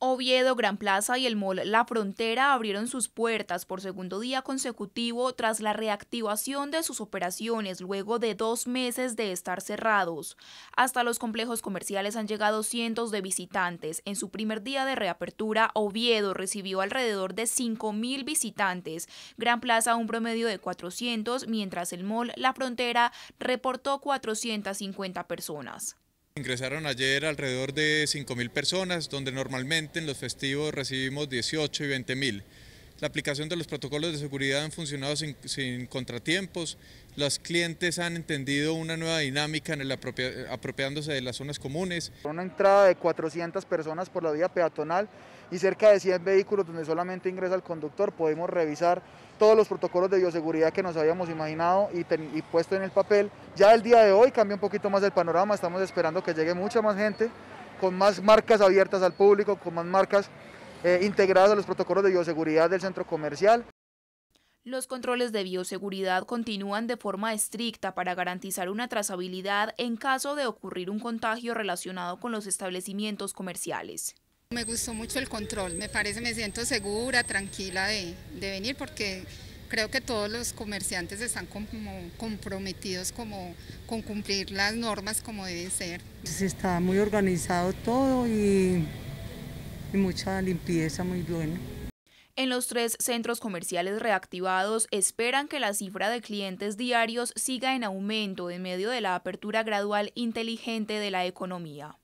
Oviedo, Gran Plaza y el Mall La Frontera abrieron sus puertas por segundo día consecutivo tras la reactivación de sus operaciones luego de dos meses de estar cerrados. Hasta los complejos comerciales han llegado cientos de visitantes. En su primer día de reapertura, Oviedo recibió alrededor de 5.000 visitantes, Gran Plaza un promedio de 400, mientras el Mall La Frontera reportó 450 personas. Ingresaron ayer alrededor de 5.000 personas, donde normalmente en los festivos recibimos 18 y 20.000. La aplicación de los protocolos de seguridad han funcionado sin contratiempos los clientes han entendido una nueva dinámica en el apropiándose de las zonas comunes. Una entrada de 400 personas por la vía peatonal y cerca de 100 vehículos donde solamente ingresa el conductor, podemos revisar todos los protocolos de bioseguridad que nos habíamos imaginado y, puesto en el papel. Ya el día de hoy cambia un poquito más el panorama, estamos esperando que llegue mucha más gente, con más marcas abiertas al público, con más marcas eh, integradas a los protocolos de bioseguridad del centro comercial. Los controles de bioseguridad continúan de forma estricta para garantizar una trazabilidad en caso de ocurrir un contagio relacionado con los establecimientos comerciales. Me gustó mucho el control, me parece, me siento segura, tranquila de, de venir porque creo que todos los comerciantes están comprometidos como con cumplir las normas como deben ser. Se está muy organizado todo y, y mucha limpieza, muy buena. En los tres centros comerciales reactivados esperan que la cifra de clientes diarios siga en aumento en medio de la apertura gradual inteligente de la economía.